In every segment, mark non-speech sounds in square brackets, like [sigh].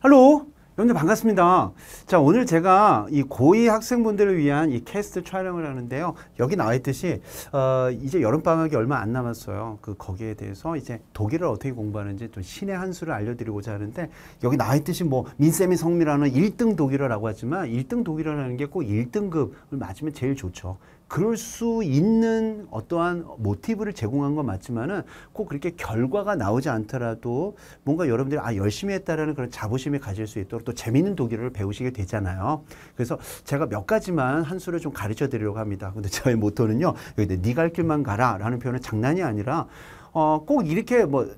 할로 여러분들 반갑습니다. 자, 오늘 제가 이고위 학생분들을 위한 이 캐스트 촬영을 하는데요. 여기 나와 있듯이, 어, 이제 여름방학이 얼마 안 남았어요. 그, 거기에 대해서 이제 독일을 어떻게 공부하는지 좀 신의 한 수를 알려드리고자 하는데, 여기 나와 있듯이 뭐, 민쌤이 성미라는 1등 독일어라고 하지만, 1등 독일어라는 게 꼭 1등급을 맞으면 제일 좋죠. 그럴 수 있는 어떠한 모티브를 제공한 건 맞지만은 꼭 그렇게 결과가 나오지 않더라도 뭔가 여러분들이 아 열심히 했다라는 그런 자부심이 가질 수 있도록 또재있는 독일어를 배우시게 되잖아요. 그래서 제가 몇 가지만 한 수를 좀 가르쳐 드리려고 합니다. 근데 [laughs] 저의 모토는요. 여기 네갈 길만 가라라는 표현은 장난이 아니라 어꼭 이렇게 뭐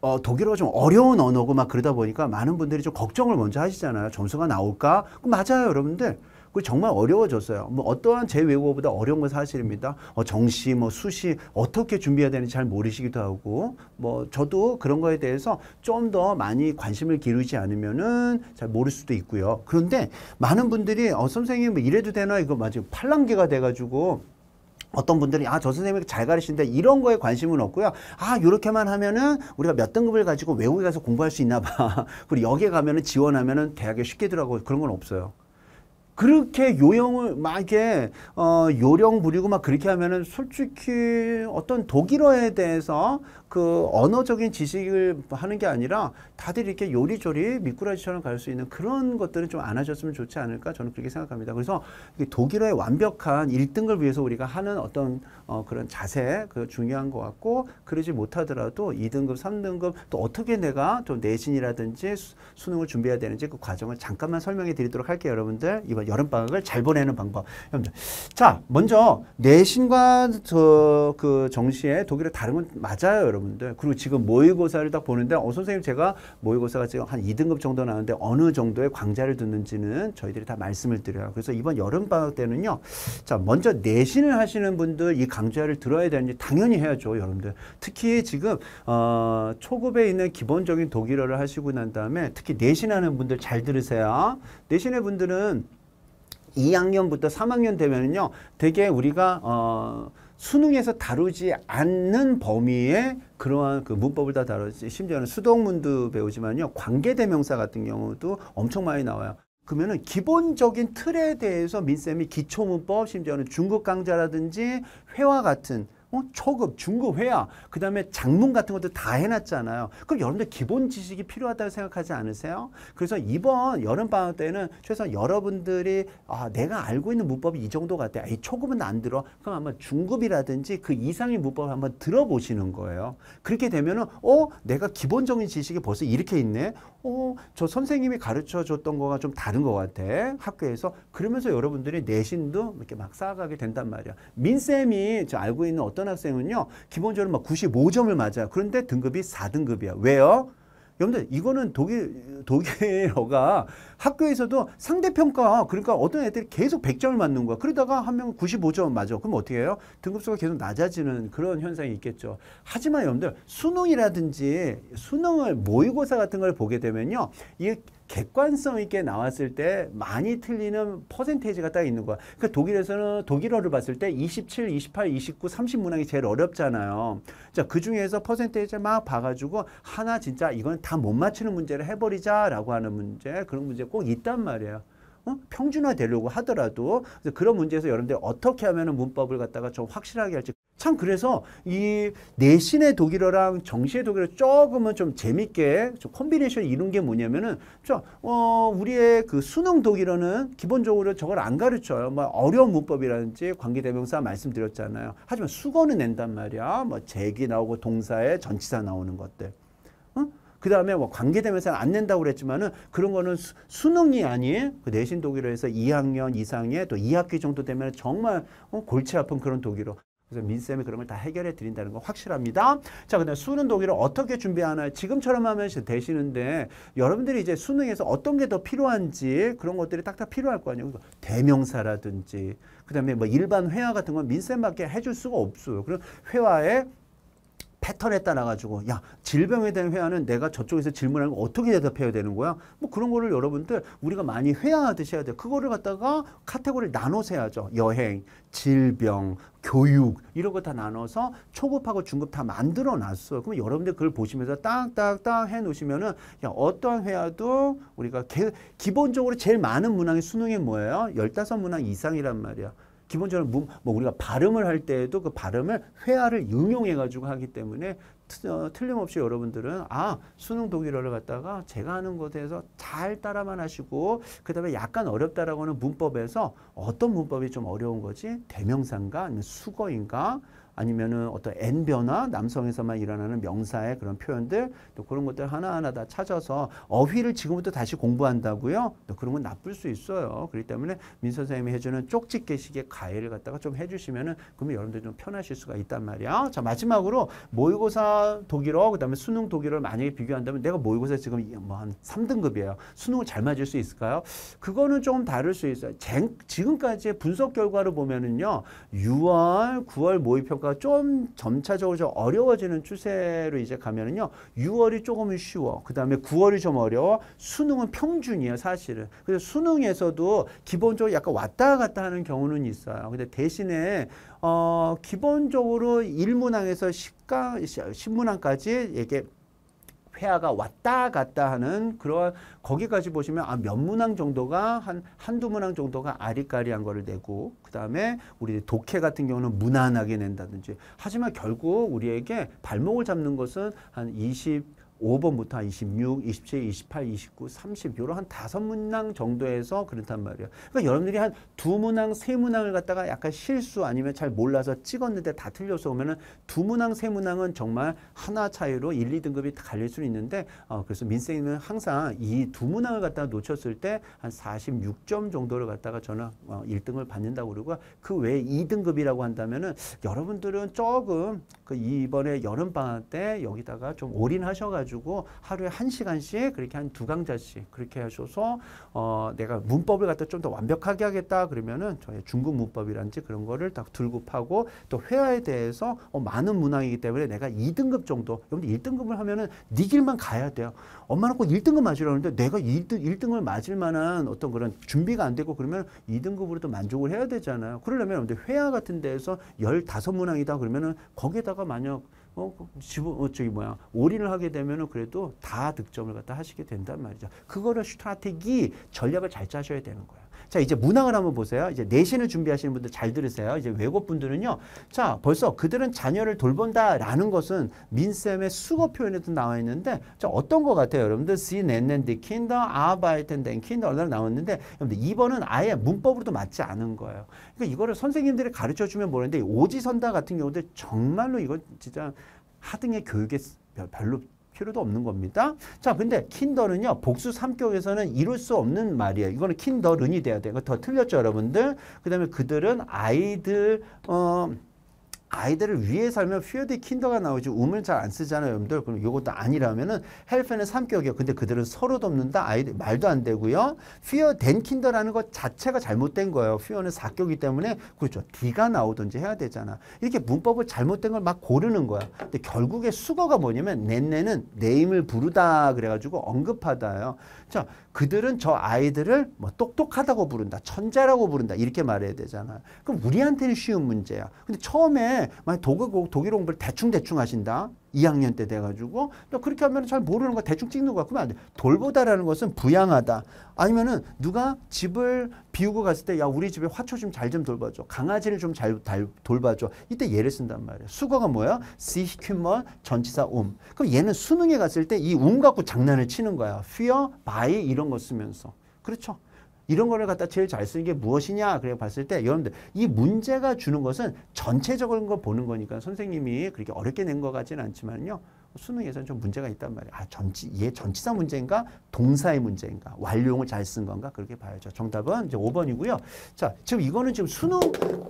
어, 독일어가 좀 어려운 언어고 막 그러다 보니까 많은 분들이 좀 걱정을 먼저 하시잖아요. 점수가 나올까? 맞아요, 여러분들. 그 정말 어려워졌어요. 뭐 어떠한 제 외국어보다 어려운 건 사실입니다. 어, 정시, 뭐 수시 어떻게 준비해야 되는지 잘 모르시기도 하고 뭐 저도 그런 거에 대해서 좀 더 많이 관심을 기르지 않으면은 잘 모를 수도 있고요. 그런데 많은 분들이 어 선생님 뭐 이래도 되나 이거 맞아요. 팔랑개가 돼가지고 어떤 분들이 아 저 선생님이 잘 가르치는데 이런 거에 관심은 없고요. 아 요렇게만 하면은 우리가 몇 등급을 가지고 외국에 가서 공부할 수 있나 봐. [laughs] 그리고 여기에 가면은 지원하면은 대학에 쉽게 들어가고 그런 건 없어요. 그렇게 요령을 막게 이렇어 요령 부리고 막 그렇게 하면은 솔직히 어떤 독일어에 대해서 그 언어적인 지식을 하는 게 아니라 다들 이렇게 요리조리 미꾸라지처럼 갈 수 있는 그런 것들은 좀 안 하셨으면 좋지 않을까 저는 그렇게 생각합니다. 그래서 독일어의 완벽한 1등을 위해서 우리가 하는 어떤 어, 그런 자세 그 중요한 것 같고 그러지 못하더라도 2등급, 3등급 또 어떻게 내가 또 내신이라든지 수, 수능을 준비해야 되는지 그 과정을 잠깐만 설명해 드리도록 할게요. 여러분들 이번 여름방학을 잘 보내는 방법. 여러분들. 자 먼저 내신과 저, 그 정시에 독일어 다른 건 맞아요. 여러분. 여러분들. 그리고 지금 모의고사를 딱 보는데 어 선생님 제가 모의고사가 지금 한 2등급 정도 나는데 어느 정도의 강좌를 듣는지는 저희들이 다 말씀을 드려요. 그래서 이번 여름 방학 때는요. 자, 먼저 내신을 하시는 분들 이 강좌를 들어야 되는지 당연히 해야죠, 여러분들. 특히 지금 어 초급에 있는 기본적인 독일어를 하시고 난 다음에 특히 내신하는 분들 잘 들으세요. 내신의 분들은 2학년부터 3학년 되면은요. 되게 우리가 어 수능에서 다루지 않는 범위에 그러한 그 문법을 다 다루지 심지어는 수동문도 배우지만요 관계대명사 같은 경우도 엄청 많이 나와요. 그러면은 기본적인 틀에 대해서 민쌤이 기초문법 심지어는 중국 강좌라든지 회화 같은 어? 초급, 중급 회화, 그 다음에 작문 같은 것도 다 해놨잖아요. 그럼 여러분들 기본 지식이 필요하다고 생각하지 않으세요? 그래서 이번 여름방학 때는 최소한 여러분들이 아, 내가 알고 있는 문법이 이 정도 같아. 아이 초급은 안 들어. 그럼 아마 중급이라든지 그 이상의 문법을 한번 들어보시는 거예요. 그렇게 되면은, 어, 내가 기본적인 지식이 벌써 이렇게 있네. 어, 저 선생님이 가르쳐 줬던 거가 좀 다른 것 같아. 학교에서. 그러면서 여러분들이 내신도 이렇게 막 쌓아가게 된단 말이야. 민쌤이 저 알고 있는 어떤 어떤 학생은요. 기본적으로 막 95점을 맞아요. 그런데 등급이 4등급이야. 왜요? 여러분들 이거는 독일, 독일어가 학교에서도 상대평가 그러니까 어떤 애들이 계속 100점을 맞는 거야. 그러다가 한 명은 95점 맞아. 그럼 어떻게 해요? 등급수가 계속 낮아지는 그런 현상이 있겠죠. 하지만 여러분들 수능이라든지 수능을 모의고사 같은 걸 보게 되면요. 이게 객관성 있게 나왔을 때 많이 틀리는 퍼센테이지가 딱 있는 거야. 그러니까 독일에서는 독일어를 봤을 때 27, 28, 29, 30 문항이 제일 어렵잖아요. 자, 그 중에서 퍼센테이지 막 봐가지고 하나 진짜 이건 다 못 맞추는 문제를 해버리자라고 하는 문제, 그런 문제 꼭 있단 말이에요. 어? 평준화되려고 하더라도 그런 문제에서 여러분들 어떻게 하면 문법을 갖다가 좀 확실하게 할지 참 그래서 이 내신의 독일어랑 정시의 독일어 조금은 좀 재밌게 좀 콤비네이션 이룬 게 뭐냐면은 저 어 우리의 그 수능 독일어는 기본적으로 저걸 안 가르쳐요. 뭐 어려운 문법이라든지 관계대명사 말씀드렸잖아요. 하지만 수거는 낸단 말이야. 뭐 제기 나오고 동사에 전치사 나오는 것들. 그 다음에 뭐 관계되면서는 안 낸다고 그랬지만은 그런 거는 수, 수능이 아닌 그 내신 독일어에서 2학년 이상의 또 2학기 정도 되면 정말 어, 골치 아픈 그런 독일어. 그래서 민쌤이 그런 걸 다 해결해 드린다는 거 확실합니다. 자, 근데 수능 독일을 어떻게 준비하나요? 지금처럼 하면 되시는데 여러분들이 이제 수능에서 어떤 게 더 필요한지 그런 것들이 딱딱 필요할 거 아니에요. 대명사라든지 그다음에 뭐 일반 회화 같은 건 민쌤밖에 해줄 수가 없어요. 그럼 회화에 패턴에 따라 가지고 야 질병에 대한 회화는 내가 저쪽에서 질문하는 거 어떻게 대답해야 되는 거야? 뭐 그런 거를 여러분들 우리가 많이 회화하듯이 해야 돼. 요 그거를 갖다가 카테고리를 나눠서 해야죠. 여행, 질병, 교육 이런 거 다 나눠서 초급하고 중급 다 만들어 놨어요. 그럼 여러분들 그걸 보시면서 딱딱딱 해 놓으시면은 야 어떠한 회화도 우리가 개, 기본적으로 제일 많은 문항이 수능이 뭐예요? 열다섯 문항 이상이란 말이야. 기본적으로 문, 뭐 우리가 발음을 할 때에도 그 발음을 회화를 응용해 가지고 하기 때문에 어, 틀림없이 여러분들은 아 수능 독일어를 갖다가 제가 하는 것에서 잘 따라만 하시고 그 다음에 약간 어렵다라고 하는 문법에서 어떤 문법이 좀 어려운 거지 대명사인가 아니면 수거인가 아니면은 어떤 n 변화 남성에서만 일어나는 명사의 그런 표현들 또 그런 것들 하나하나 다 찾아서 어휘를 지금부터 다시 공부한다고요. 또 그런 건 나쁠 수 있어요. 그렇기 때문에 민 선생님이 해주는 쪽집게식의 과외를 갖다가 좀 해주시면은 그러면 여러분들 이좀 편하실 수가 있단 말이야. 자 마지막으로 모의고사 독일어 그다음에 수능 독일어를 만약에 비교한다면 내가 모의고사 지금 뭐 한 3등급이에요. 수능을 잘 맞을 수 있을까요? 그거는 조금 다를 수 있어요. 쟁, 지금까지의 분석 결과를 보면은요. 6월, 9월 모의평가 정가좀 점차적으로 어려워지는 추세로 이제 가면은요. 6월이 조금은 쉬워. 그다음에 9월이 좀 어려워. 수능은 평준이에요, 사실은. 그래서 수능에서도 기본적으로 약간 왔다 갔다 하는 경우는 있어요. 근데 대신에 어 기본적으로 1문항에서 식강 신문항까지 이게 회화가 왔다 갔다 하는 그런 거기까지 보시면 아, 몇 문항 정도가 한 한두 문항 정도가 아리까리한 거를 내고 그다음에 우리 독해 같은 경우는 무난하게 낸다든지 하지만 결국 우리에게 발목을 잡는 것은 한 20, 5번부터 한 26, 27, 28, 29, 30 요런 한 다섯 문항 정도에서 그렇단 말이에요. 그러니까 여러분들이 한 두 문항, 세 문항을 갖다가 약간 실수 아니면 잘 몰라서 찍었는데 다 틀려서 오면은 두 문항, 세 문항은 정말 하나 차이로 1, 2등급이 갈릴 수 있는데 어 그래서 민쌤은 항상 이 두 문항을 갖다가 놓쳤을 때 한 46점 정도를 갖다가 저는 어 1등을 받는다고 그러고 그 외에 2등급이라고 한다면은 여러분들은 조금 그 이번에 여름 방학 때 여기다가 좀 올인하셔 가지고 가지고 하루에 한 시간씩 그렇게 한 두강좌씩 그렇게 하셔서 어 내가 문법을 갖다 좀 더 완벽하게 하겠다 그러면은 저의 중국 문법이란지 그런 거를 딱 들고 파고 또 회화에 대해서 어 많은 문항이기 때문에 내가 2등급 정도 여러분들 1등급을 하면은 니 네 길만 가야 돼요. 엄마는 꼭 1등급 맞으려는데 내가 1등, 1등을 맞을 만한 어떤 그런 준비가 안 되고 그러면 2등급으로도 만족을 해야 되잖아요. 그러려면 근데 회화 같은 데에서 15문항이다 그러면은 거기에다가 만약 어, 지분, 그 어, 저기 뭐야, 올인을 하게 되면은 그래도 다 득점을 갖다 하시게 된단 말이죠. 그거를 슈트라테기 전략을 잘 짜셔야 되는 거예요 자, 이제 문항을 한번 보세요. 이제 내신을 준비하시는 분들 잘 들으세요. 이제 외국분들은요 자, 벌써 그들은 자녀를 돌본다라는 것은 민쌤의 수거 표현에도 나와 있는데 자, 어떤 것 같아요? 여러분들 sie nennen die Kinder arbeiten den Kindern 나왔는데 여러분들 2번은 아예 문법으로도 맞지 않은 거예요. 그러니까 이거를 선생님들이 가르쳐 주면 모르는데 오지선다 같은 경우도 정말로 이건 진짜 하등의 교육에 별로 필요도 없는 겁니다. 자, 근데 킨더는요. 복수 3격에서는 이룰 수 없는 말이에요. 이거는 킨더른이 돼야 돼 이거 더 틀렸죠, 여러분들? 그 다음에 그들은 아이들, 어... 아이들을 위해 살면 퓨어디 킨더가 나오지 우물 잘안 쓰잖아요, 여러분들. 그럼 이것도 아니라면은 헬프는 삼격이요. 근데 그들은 서로 돕는다. 아이들 말도 안 되고요. 퓨어 된 킨더라는 것 자체가 잘못된 거예요. 퓨어는 사격이기 때문에 그렇죠. D가 나오든지 해야 되잖아. 이렇게 문법을 잘못된 걸 막 고르는 거야. 근데 결국에 수거가 뭐냐면 낸내는 네임을 부르다 그래가지고 언급하다요. 자, 그들은 저 아이들을 뭐 똑똑하다고 부른다, 천재라고 부른다 이렇게 말해야 되잖아. 그럼 우리한테는 쉬운 문제야. 근데 처음에 만약 독일, 공부를 대충 대충 하신다. 2학년 때 돼가지고 또 그렇게 하면 잘 모르는 거 대충 찍는 거 같으면 안 돼. 돌보다라는 것은 부양하다. 아니면은 누가 집을 비우고 갔을 때 야 우리 집에 화초 좀 잘좀 좀 돌봐줘. 강아지를 좀 잘 돌봐줘. 이때 예를 쓴단 말이야. 수거가 뭐야? 시큐머 전치사 움. 그럼 얘는 수능에 갔을 때이움 갖고 장난을 치는 거야. fear, by 이런 거 쓰면서. 그렇죠? 이런 거를 갖다 제일 잘 쓰는 게 무엇이냐 그래 봤을 때 여러분들 이 문제가 주는 것은 전체적인 거 보는 거니까 선생님이 그렇게 어렵게 낸 것 같지는 않지만요. 수능에서는 좀 문제가 있단 말이에요. 아, 전치, 얘 전치사 문제인가? 동사의 문제인가? 완료용을 잘 쓴 건가? 그렇게 봐야죠. 정답은 이제 5번이고요. 자, 지금 이거는 지금 수능,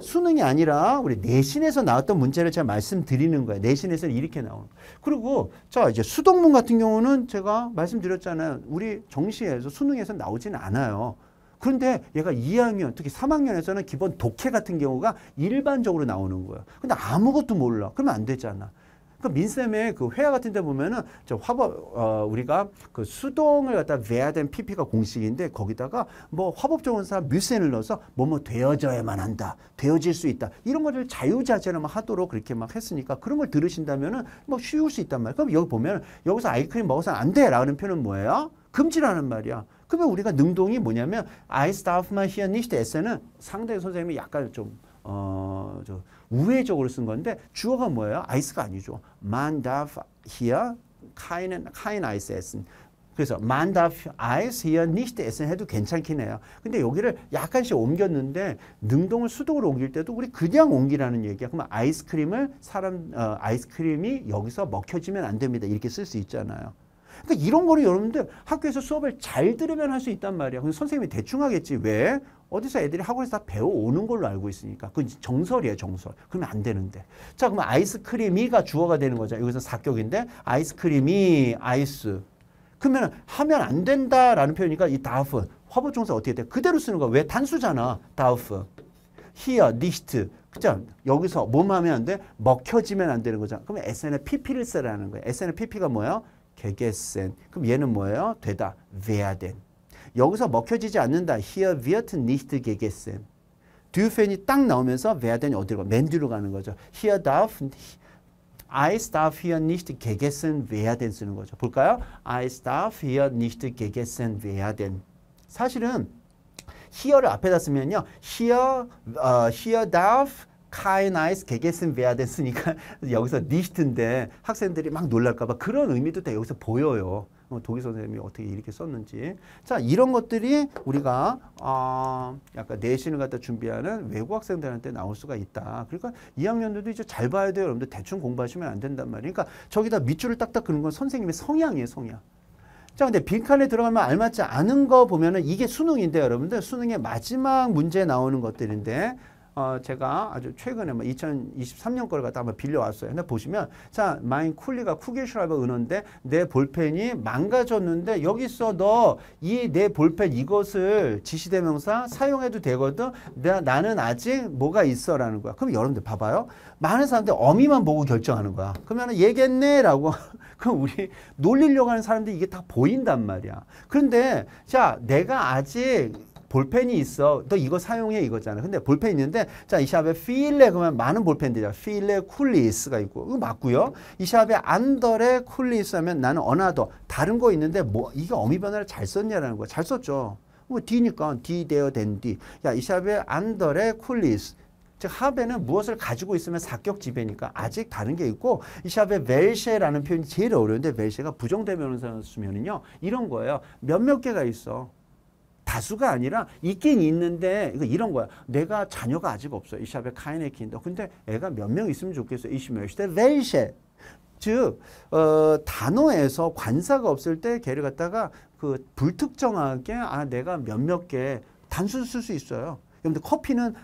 수능이 아니라 우리 내신에서 나왔던 문제를 제가 말씀드리는 거예요. 내신에서는 이렇게 나오는 그리고 자, 이제 수동문 같은 경우는 제가 말씀드렸잖아요. 우리 정시에서 수능에서 나오진 않아요. 그런데 얘가 2학년, 특히 3학년에서는 기본 독해 같은 경우가 일반적으로 나오는 거예요. 근데 아무것도 몰라. 그러면 안 되잖아. 그 민쌤의 그 회화 같은 데 보면은 저 화법 어 우리가 그 수동을 갖다 외야된 PP가 공식인데 거기다가 뭐 화법 좋은 사람 뮤센을 넣어서 뭐 뭐 되어져야만 한다. 되어질 수 있다. 이런 것들 자유자재로 막 하도록 그렇게 막 했으니까 그런 걸 들으신다면은 뭐 쉬울 수 있단 말이야. 그럼 여기 보면 여기서 아이크림 먹어서는 안 돼라는 표현은 뭐예요? 금지라는 말이야. 그러면 우리가 능동이 뭐냐면 I darf man hier nicht 에서는 상대 선생님이 약간 좀 어, 저 우회적으로 쓴 건데 주어가 뭐예요? 아이스가 아니죠. Man darf hier keinen, kein Eis essen. 그래서 man darf Eis hier nicht essen 해도 괜찮긴 해요. 근데 여기를 약간씩 옮겼는데 능동을 수동으로 옮길 때도 우리 그냥 옮기라는 얘기야. 그러면 아이스크림을 사람 어, 아이스크림이 여기서 먹혀지면 안 됩니다. 이렇게 쓸 수 있잖아요. 그러니까 이런 거를 여러분들 학교에서 수업을 잘 들으면 할 수 있단 말이야. 근데 선생님이 대충 하겠지. 왜? 어디서 애들이 학원에서 다 배워오는 걸로 알고 있으니까 그건 정설이에요 정설 그러면 안 되는데 자 그럼 아이스크림이가 주어가 되는 거죠 여기서 사격인데 아이스크림이 아이스 그러면 하면 안 된다라는 표현이니까 이 다프 화보종사 어떻게 돼 그대로 쓰는 거야 왜 단수잖아 다프 here, list 그죠? 여기서 몸 하면 안 돼? 먹혀지면 안 되는 거죠 그러면 SN에 PP를 쓰라는 거예 SN에 PP가 뭐예요? gegessen. 그럼 얘는 뭐예요? 되다. werden. 여기서 먹혀지지 않는다. Hier wird nicht gegessen. duven이 딱 나오면서 werden이 어디로 가? 맨 뒤로 가는 거죠. Hier darf, Eis darf hier nicht gegessen werden 쓰는 거죠. 볼까요? Eis darf hier nicht gegessen werden. 사실은 here를 앞에다 쓰면요. here, uh, here darf 카이나이스 개개슨 베아덴 쓰니까 여기서 니히트인데 학생들이 막 놀랄까봐 그런 의미도 다 여기서 보여요. 어, 독일 선생님이 어떻게 이렇게 썼는지. 자, 이런 것들이 우리가 어, 약간 내신을 갖다 준비하는 외국 학생들한테 나올 수가 있다. 그러니까 2학년들도 이제 잘 봐야 돼요. 여러분들 대충 공부하시면 안 된단 말이에요. 그러니까 저기다 밑줄을 딱딱 그는 건 선생님의 성향이에요, 성향. 자, 근데 빈칸에 들어가면 알맞지 않은 거 보면은 이게 수능인데 여러분들 수능의 마지막 문제에 나오는 것들인데 어, 제가 아주 최근에 뭐 2023년 걸 갖다 한번 빌려왔어요. 근데 보시면 자 마인 쿨리가 쿠게슈라이버 은어인데 내 볼펜이 망가졌는데 여기서 너 이 내 볼펜 이것을 지시대명사 사용해도 되거든. 내, 나는 아직 뭐가 있어라는 거야. 그럼 여러분들 봐봐요. 많은 사람들 어미만 보고 결정하는 거야. 그러면 얘겠네라고 [laughs] 그럼 우리 놀리려고 하는 사람들이 이게 다 보인단 말이야. 그런데 자 내가 아직 볼펜이 있어. 너 이거 사용해 이거잖아. 근데 볼펜 있는데 자이 샵에 필레 그러면 많은 볼펜들이야. 필레 쿨리스가 있고 이거 맞고요. 이 샵에 안더레 쿨리스 하면 나는 어나더 다른 거 있는데 뭐 이게 어미 변화를 잘 썼냐라는 거. 잘 썼죠. 뭐 D니까 D 대어 된 D. 야이 샵에 안더레 쿨리스 즉 하베는 무엇을 가지고 있으면 사격 지배니까 아직 다른 게 있고 이샵에 벨셰라는 표현이 제일 어려운데 벨셰가 부정대면사 쓰면은요 이런 거예요 몇몇 개가 있어 다수가 아니라 있긴 있는데 이런 거야. 내가 자녀가 아직 없어. 이 샵에 카인의 키인다. 근데 애가 몇 명 있으면 좋겠어. 이시메시대 웰셰. 즉 어, 단어에서 관사가 없을 때 걔를 갖다가 그 불특정하게 아 내가 몇몇 개 단순 쓸 수 있어요. 근데 커피는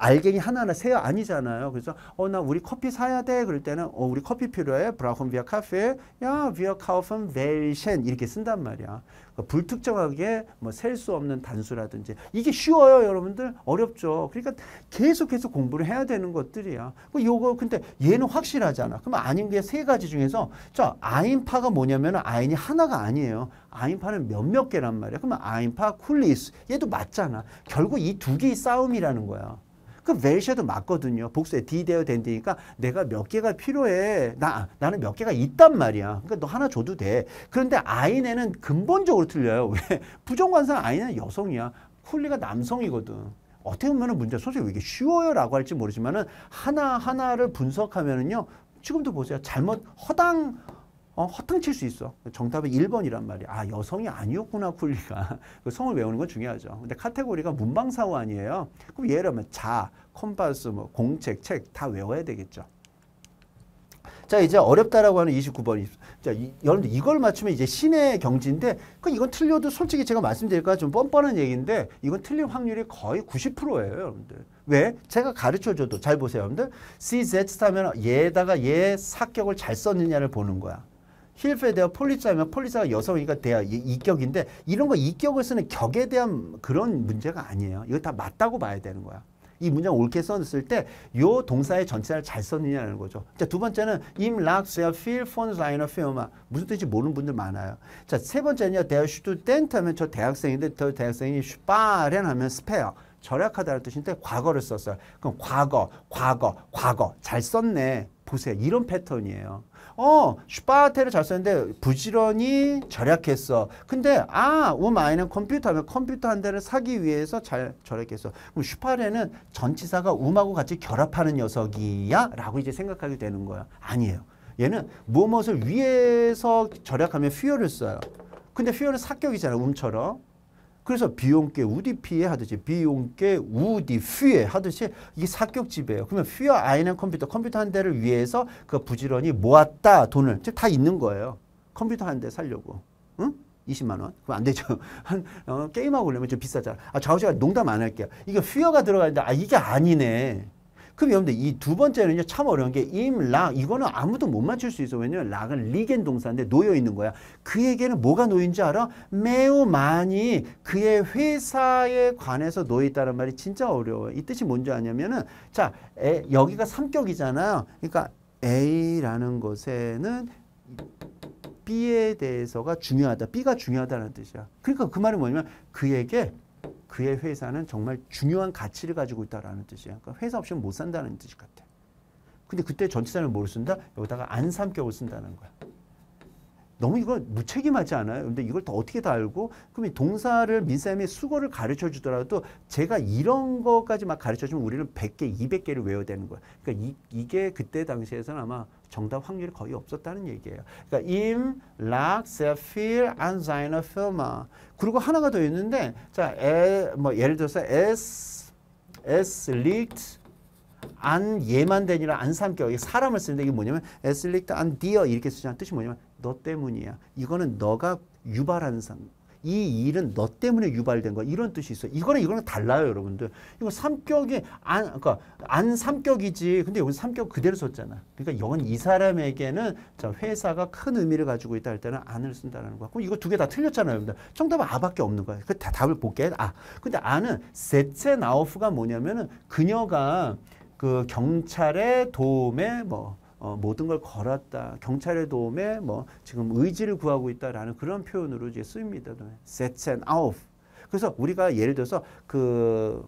알갱이 하나나세어 아니잖아요. 그래서 어 나 우리 커피 사야 돼. 그럴 때는 어 우리 커피 필요해. 브라운 비어 카페. 야, 비어 카우fen 웰 이렇게 쓴단 말이야. 그러니까 불특정하게 뭐 셀 수 없는 단수라든지 이게 쉬워요, 여러분들. 어렵죠. 그러니까 계속해서 공부를 해야 되는 것들이야. 그 요거 근데 얘는 확실하잖아. 그럼 아닌 게 세 가지 중에서 자, 아인파가 뭐냐면 은 아인이 하나가 아니에요. 아인파는 몇몇 개란 말이야. 그러면 아인파, 쿨리스 얘도 맞잖아. 결국 이 두 개의 싸움이라는 거야. 그럼 웰셔도 맞거든요. 복수에 D 대어 된디니까 내가 몇 개가 필요해. 나, 나는 몇 개가 있단 말이야. 그러니까 너 하나 줘도 돼. 그런데 아이네는 근본적으로 틀려요. 왜? [laughs] 부정관상 아이네는 여성이야. 쿨리가 남성이거든. 어떻게 보면 문제, 솔직히 이게 쉬워요 라고 할지 모르지만은 하나하나를 분석하면은요. 지금도 보세요. 잘못, 허당, 어, 허탕칠 수 있어. 정답은 1번이란 말이야. 아, 여성이 아니었구나, 쿨리가. [laughs] 그 성을 외우는 건 중요하죠. 근데 카테고리가 문방사호 아니에요. 그럼 예를 들면 자, 컴파스, 뭐 공책, 책 다 외워야 되겠죠. 자, 이제 어렵다라고 하는 29번이. 자, 이, 여러분들 이걸 맞추면 이제 신의 경지인데, 그 이건 틀려도 솔직히 제가 말씀드릴까 좀 뻔뻔한 얘기인데, 이건 틀릴 확률이 거의 90%예요, 여러분들. 왜? 제가 가르쳐줘도 잘 보세요, 여러분들. CZ 하면 얘에다가 얘 예 사격을 잘 썼느냐를 보는 거야. 힐프에 대한 폴리사면 폴리자가 여성이니까 대야 이격인데 이런 거 이격을 쓰는 격에 대한 그런 문제가 아니에요. 이거 다 맞다고 봐야 되는 거야. 이 문장 옳게 썼을때 요 동사의 전체를 잘 썼느냐는 거죠. 자, 두 번째는 im 락 sehr viel von seiner Firma. 무슨 뜻인지 모르는 분들 많아요. 자, 세 번째는요. der Student 하면 저 대학생인데 저 대학생이 sparen 하면 spare. 절약하다는 뜻인데 과거를 썼어요. 그럼 과거, 과거, 과거 잘 썼네. 보세요. 이런 패턴이에요. 어, 슈파테를 잘 썼는데 부지런히 절약했어. 근데 아, 우마이는 컴퓨터 하면 컴퓨터 한 대를 사기 위해서 잘 절약했어. 그럼 슈파레는 전치사가 우마고 같이 결합하는 녀석이야? 라고 이제 생각하게 되는 거야. 아니에요. 얘는 무엇을 위해서 절약하면 퓨어를 써요. 근데 퓨어는 사격이잖아 움처럼. 그래서 비용께 우디피에 하듯이 비용께 우디퓨에 하듯이 이게 사격집이에요. 그러면 퓨어 아이는 컴퓨터 컴퓨터 한 대를 위해서 그 부지런히 모았다 돈을 즉다 있는 거예요. 컴퓨터 한 대 살려고. 응? 20만 원? 그럼 안 되죠. [laughs] 한 어, 게임하고 그러면 좀 비싸잖아. 아, 좌우지가 농담 안 할게요. 이게 휘어가 들어가는데 아 이게 아니네. 그럼 여러분들 이 두 번째는요 참 어려운 게 임, 락 이거는 아무도 못 맞출 수 있어 왜냐면 락은 리겐 동사인데 놓여 있는 거야 그에게는 뭐가 놓인지 알아? 매우 많이 그의 회사에 관해서 놓여 있다는 말이 진짜 어려워요 이 뜻이 뭔지 아냐면은 자 에, 여기가 삼격이잖아요 그러니까 A라는 것에는 B에 대해서가 중요하다 B가 중요하다는 뜻이야 그러니까 그 말이 뭐냐면 그에게 그의 회사는 정말 중요한 가치를 가지고 있다라는 뜻이야. 그러니까 회사 없이는 못 산다는 뜻 같아. 근데 그때 전치사를 뭐로 쓴다? 여기다가 안 삼격을 쓴다는 거야. 너무 이거 무책임하지 않아요? 근데 이걸 또 어떻게 다 알고 그럼 이 동사를 민쌤이 수거를 가르쳐 주더라도 제가 이런 거까지 막 가르쳐 주면 우리는 100개, 200개를 외워야 되는 거예 그러니까 이, 게 그때 당시에서는 아마 정답 확률이 거의 없었다는 얘기예요. 그러니까 im, lag, s e p i r a n s i n e firma. 그리고 하나가 더 있는데 자, 에, 뭐 예를 들어서 s, s, l e a 안 예만 되니라 안 삼켜. 이게 사람을 쓰는데 이게 뭐냐면 에슬릭트 안 디어 이렇게 쓰지 않 뜻이 뭐냐면 너 때문이야. 이거는 너가 유발한 상. 이 일은 너 때문에 유발된 거야. 이런 뜻이 있어. 이거랑 이거랑 달라요, 여러분들. 이거 삼격이 안, 그러니까 안 삼격이지. 근데 여기 삼격 그대로 썼잖아. 그러니까 이건 이 사람에게는 자, 회사가 큰 의미를 가지고 있다 할 때는 안을 쓴다는 거 그럼 이거 두 개 다 틀렸잖아요, 여러분들. 정답은 아밖에 없는 거야. 그 답을 볼게. 아. 근데 안은 세체 나오프가 뭐냐면은 그녀가 그 경찰의 도움에 뭐 어, 모든 걸 걸었다. 경찰의 도움에 뭐 지금 의지를 구하고 있다라는 그런 표현으로 이제 쓰입니다. set and off. 그래서 우리가 예를 들어서 그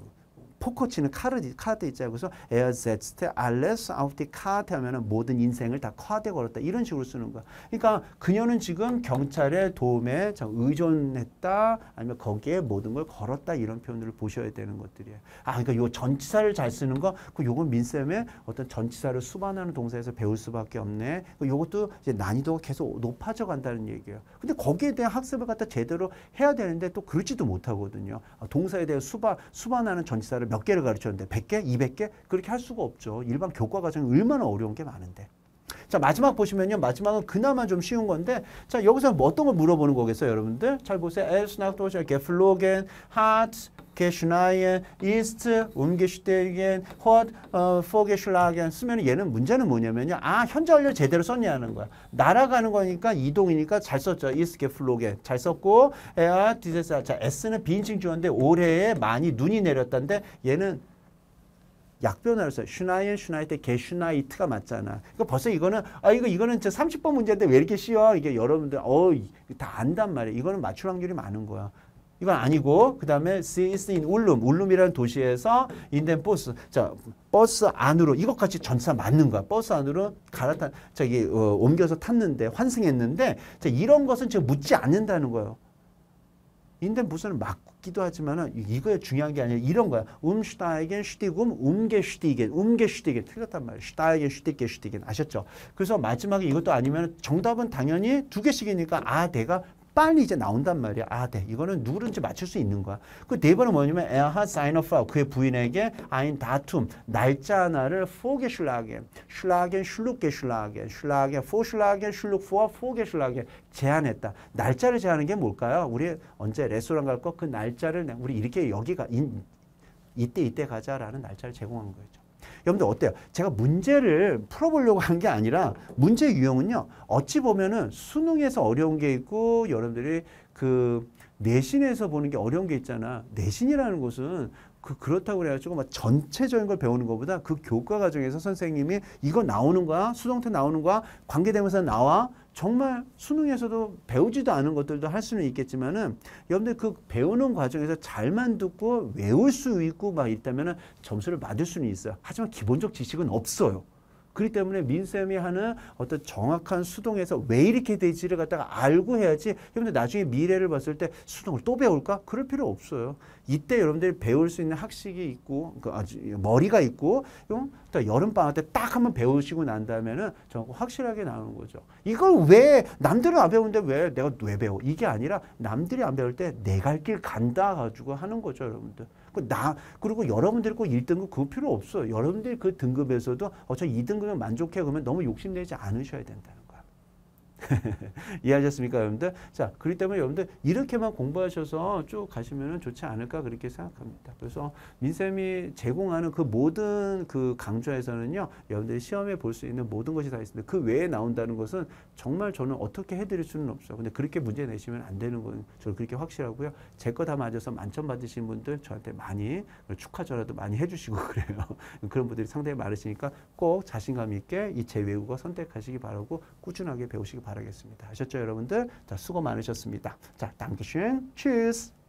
포커 치는 카드, 카드 있잖아요. 그래서 에어제스테 알레스 아우티 카드 하면은 모든 인생을 다 카드에 걸었다. 이런 식으로 쓰는 거야. 그러니까 그녀는 지금 경찰의 도움에 의존했다. 아니면 거기에 모든 걸 걸었다. 이런 표현들을 보셔야 되는 것들이에요. 아, 그러니까 요 전치사를 잘 쓰는 거, 그 요건 민쌤의 어떤 전치사를 수반하는 동사에서 배울 수밖에 없네. 그 요것도 이제 난이도가 계속 높아져 간다는 얘기예요. 근데 거기에 대한 학습을 갖다 제대로 해야 되는데 또 그러지도 못하거든요. 아, 동사에 대해 수반, 수반하는 전치사를 몇 개를 가르쳤는데 100개? 200개? 그렇게 할 수가 없죠. 일반 교과 과정이 얼마나 어려운 게 많은데. 자, 마지막 보시면요. 마지막은 그나마 좀 쉬운 건데 자, 여기서 뭐 어떤 걸 물어보는 거겠어요, 여러분들? 잘 보세요. Es nach Deutschland geflogen hat geschlagen, ist umgestiegen, hat 어, vorgeschlagen 쓰면 얘는 문제는 뭐냐면요. 아, 현재 완료 제대로 썼냐는 하 거야. 날아가는 거니까 이동이니까 잘 썼죠. ist geflogen. 잘 썼고, er, dieses, 아, 자, S는 비인칭 주어인데 올해에 많이 눈이 내렸던데 얘는 약변화로써 슈나이엔 슈나이때 게슈나이트가 맞잖아. 그러니까 벌써 이거는 아 이거 이거는 저 30번 문제인데 왜 이렇게 쉬워? 이게 여러분들 어다 안단 말이에 이거는 맞출 확률이 많은 거야. 이건 아니고 그다음에 is i 울룸 울룸이라는 도시에서 인덴 버스 자 버스 안으로 이것까지 전사 맞는 거야 버스 안으로 갈아탄 저기 어, 옮겨서 탔는데 환승했는데 자 이런 것은 지금 묻지 않는다는 거예요 인덴 버스는 맞고 같기도 하지만 이거에 중요한 게 아니라 이런 거야. 음슈타에겐 슈티굼, 음게슈티겐, 음게슈티겐 틀렸단 말이야. 슈타에겐 슈티게 슈티겐 아셨죠? 그래서 마지막에 이것도 아니면 정답은 당연히 두 개씩이니까 아 대가 빨리 이제 나온단 말이야. 아, 네. 이거는 누구든지 맞출 수 있는 거야. 그 네 번은 뭐냐면 에하 사인오프라 그의 부인에게 아인 다툼 날짜 하나를 포게 슐라겐 슐라겐 슐룩게 슐라겐 슐라겐 포 슐라겐 슐룩 포와 포게 슐라겐 제안했다. 날짜를 제안한 게 뭘까요? 우리 언제 레스토랑 갈거그 날짜를 우리 이렇게 여기가 이때 이때 가자라는 날짜를 제공한 거죠. 여러분들 어때요? 제가 문제를 풀어보려고 한 게 아니라 문제 유형은요. 어찌 보면은 수능에서 어려운 게 있고 여러분들이 그 내신에서 보는 게 어려운 게 있잖아. 내신이라는 것은 그 그렇다고 그래가지고 막 전체적인 걸 배우는 것보다 그 교과 과정에서 선생님이 이거 나오는 거야 수동태 나오는 거야 관계대명사 나와 정말 수능에서도 배우지도 않은 것들도 할 수는 있겠지만은 여러분들 그 배우는 과정에서 잘만 듣고 외울 수 있고 막 있다면은 점수를 받을 수는 있어요. 하지만 기본적 지식은 없어요. 그렇기 때문에 민쌤이 하는 어떤 정확한 수동에서 왜 이렇게 되지를 갖다가 알고 해야지 여러분들 나중에 미래를 봤을 때 수동을 또 배울까? 그럴 필요 없어요. 이때 여러분들이 배울 수 있는 학식이 있고 그 머리가 있고 여름방학 때 딱 한번 배우시고 난 다음에는 정말 확실하게 나오는 거죠. 이걸 왜 남들은 안 배우는데 왜 내가 왜 배워? 이게 아니라 남들이 안 배울 때 내가 길 간다 가지고 하는 거죠 여러분들. 그 나, 그리고 여러분들 이꼭 1등급 그거 필요 없어요. 여러분들 그 등급에서도 어, 저 2등급에 만족해 그러면 너무 욕심내지 않으셔야 된다. [laughs] 이해하셨습니까, 여러분들? 자, 그렇기 때문에 여러분들 이렇게만 공부하셔서 쭉 가시면 좋지 않을까 그렇게 생각합니다. 그래서 민쌤이 제공하는 그 모든 그 강좌에서는요, 여러분들이 시험에 볼 수 있는 모든 것이 다 있습니다. 그 외에 나온다는 것은 정말 저는 어떻게 해드릴 수는 없어요. 근데 그렇게 문제 내시면 안 되는 건 저는 그렇게 확실하고요. 제 거 다 맞아서 만점 받으신 분들 저한테 많이 축하전라도 많이 해주시고 [laughs] 그래요. 그런 분들이 상당히 많으시니까 꼭 자신감 있게 이 제 외국어 선택하시기 바라고 꾸준하게 배우시기 바랍니다. 바라겠습니다. 하셨죠 여러분들? 자, 수고 많으셨습니다. 자, 당기쉔, 치즈!